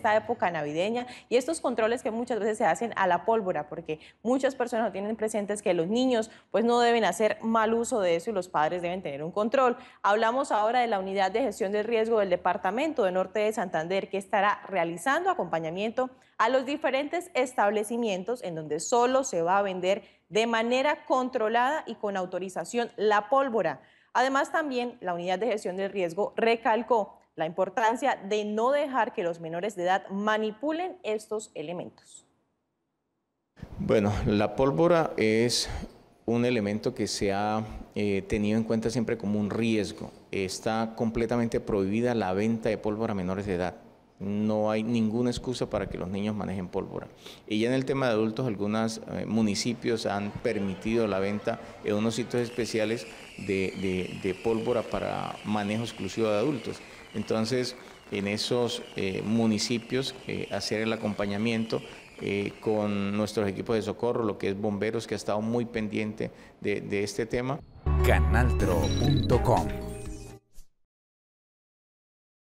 esta época navideña y estos controles que muchas veces se hacen a la pólvora, porque muchas personas no tienen presentes que los niños pues no deben hacer mal uso de eso y los padres deben tener un control. Hablamos ahora de la unidad de gestión del riesgo del Departamento de Norte de Santander que estará realizando acompañamiento a los diferentes establecimientos en donde solo se va a vender de manera controlada y con autorización la pólvora. Además, también la unidad de gestión del riesgo recalcó la importancia de no dejar que los menores de edad manipulen estos elementos. Bueno, la pólvora es un elemento que se ha eh, tenido en cuenta siempre como un riesgo. Está completamente prohibida la venta de pólvora a menores de edad no hay ninguna excusa para que los niños manejen pólvora. Y ya en el tema de adultos, algunos eh, municipios han permitido la venta en unos sitios especiales de, pólvora para manejo exclusivo de adultos. Entonces, en esos eh, municipios, eh, hacer el acompañamiento con nuestros equipos de socorro, lo que es bomberos, que ha estado muy pendiente de, de este tema. Canaltro.com